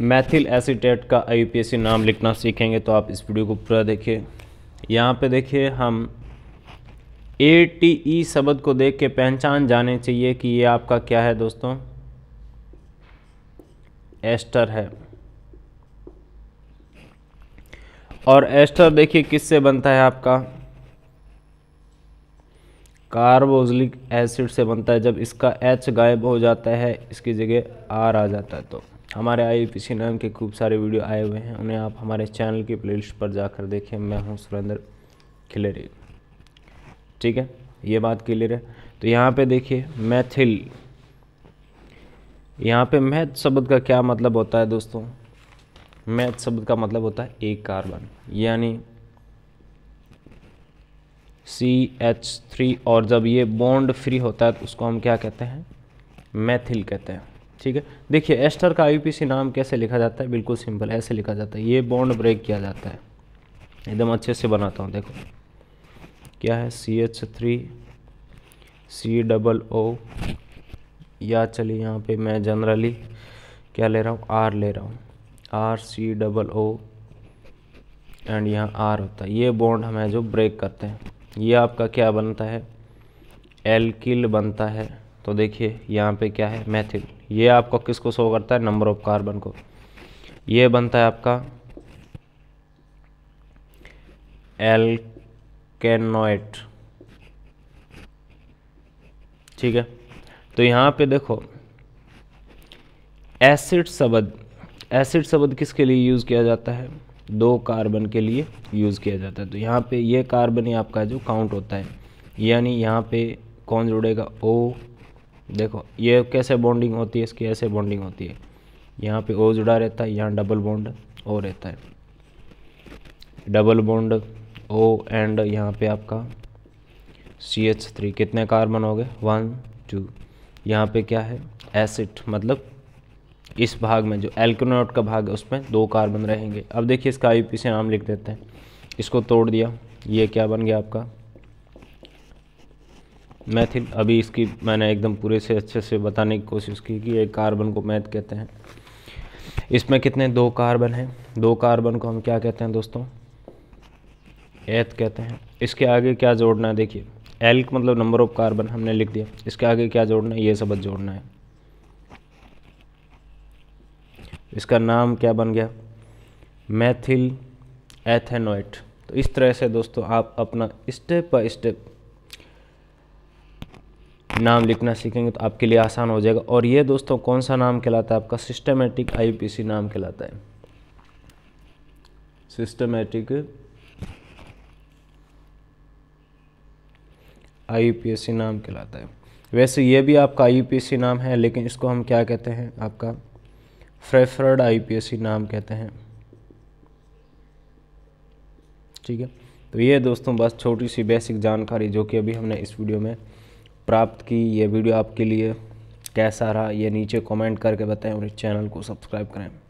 Maithil acetate का आई नाम लिखना सीखेंगे तो आप इस वीडियो को पूरा देखिए यहाँ पे देखिए हम ए टी ई शब्द को देख के पहचान जाने चाहिए कि ये आपका क्या है दोस्तों एस्टर है और एस्टर देखिए किससे बनता है आपका कार्बोजलिक एसिड से बनता है जब इसका एच गायब हो जाता है इसकी जगह आर आ जाता है तो हमारे आई नाम के खूब सारे वीडियो आए हुए हैं उन्हें आप हमारे चैनल की प्लेलिस्ट पर जाकर देखें मैं हूँ सुरेंद्र खिलेरी ठीक है ये बात क्लियर है तो यहाँ पे देखिए मैथिल यहाँ पे मैथ शब्द का क्या मतलब होता है दोस्तों मैथ शब्द का मतलब होता है एक कार्बन यानी सी एच थ्री और जब ये बॉन्ड फ्री होता है तो उसको हम क्या कहते हैं मैथिल कहते हैं ठीक है देखिए एस्टर का आईयूपीसी नाम कैसे लिखा जाता है बिल्कुल सिंपल ऐसे लिखा जाता है ये बॉन्ड ब्रेक किया जाता है एकदम अच्छे से बनाता हूँ देखो क्या है C H three C double O या चलिए यहाँ पे मैं जनरली क्या ले रहा हूँ आर ले रहा हूँ R C double O and यहाँ आर होता है ये बॉन्ड हमें जो ब्रेक करते हैं ये आपका क्या बनता है एल्किल बनता है तो देखिए यहाँ पे क्या है मैथिल ये आपको किसको शो करता है नंबर ऑफ कार्बन को ये बनता है आपका एल कैनोइट ठीक है तो यहाँ पे देखो एसिड शब्द एसिड शब्द किसके लिए यूज़ किया जाता है दो कार्बन के लिए यूज़ किया जाता है तो यहाँ पे ये यह कार्बन ही आपका जो काउंट होता है यानी यहाँ पे कौन जुड़ेगा ओ देखो ये कैसे बॉन्डिंग होती है इसकी ऐसे बॉन्डिंग होती है यहाँ पे ओ जुड़ा रहता है यहाँ डबल बॉन्ड ओ रहता है डबल बॉन्ड ओ एंड यहाँ पे आपका सी एच थ्री कितने कार्बन हो गए वन टू यहाँ पे क्या है एसिड मतलब इस भाग में जो एल्कोनोट का भाग है उसमें दो कार्बन रहेंगे अब देखिए इसका आई पी से नाम लिख देते हैं इसको तोड़ दिया ये क्या बन गया आपका मैथिल अभी इसकी मैंने एकदम पूरे से अच्छे से बताने की कोशिश की कि एक कार्बन को मैथ कहते हैं इसमें कितने दो कार्बन हैं दो कार्बन को हम क्या कहते हैं दोस्तों एथ कहते हैं इसके आगे क्या जोड़ना है देखिए एल मतलब नंबर ऑफ कार्बन हमने लिख दिया इसके आगे क्या जोड़ना है ये सब जोड़ना है इसका नाम क्या बन गया मैथिल एथेनोइट तो इस तरह से दोस्तों आप अपना स्टेप बाई स्टेप नाम लिखना सीखेंगे तो आपके लिए आसान हो जाएगा और ये दोस्तों कौन सा नाम कहलाता है आपका सिस्टमेटिक आईपीसी नाम कहलाता है सिस्टमेटिक आईपीसी नाम कहलाता है वैसे ये भी आपका आईपीसी नाम है लेकिन इसको हम क्या कहते हैं आपका फ्रेफर्ड आईपीसी नाम कहते हैं ठीक है तो ये दोस्तों बस छोटी सी बेसिक जानकारी जो कि अभी हमने इस वीडियो में प्राप्त की ये वीडियो आपके लिए कैसा रहा ये नीचे कमेंट करके बताएं और इस चैनल को सब्सक्राइब करें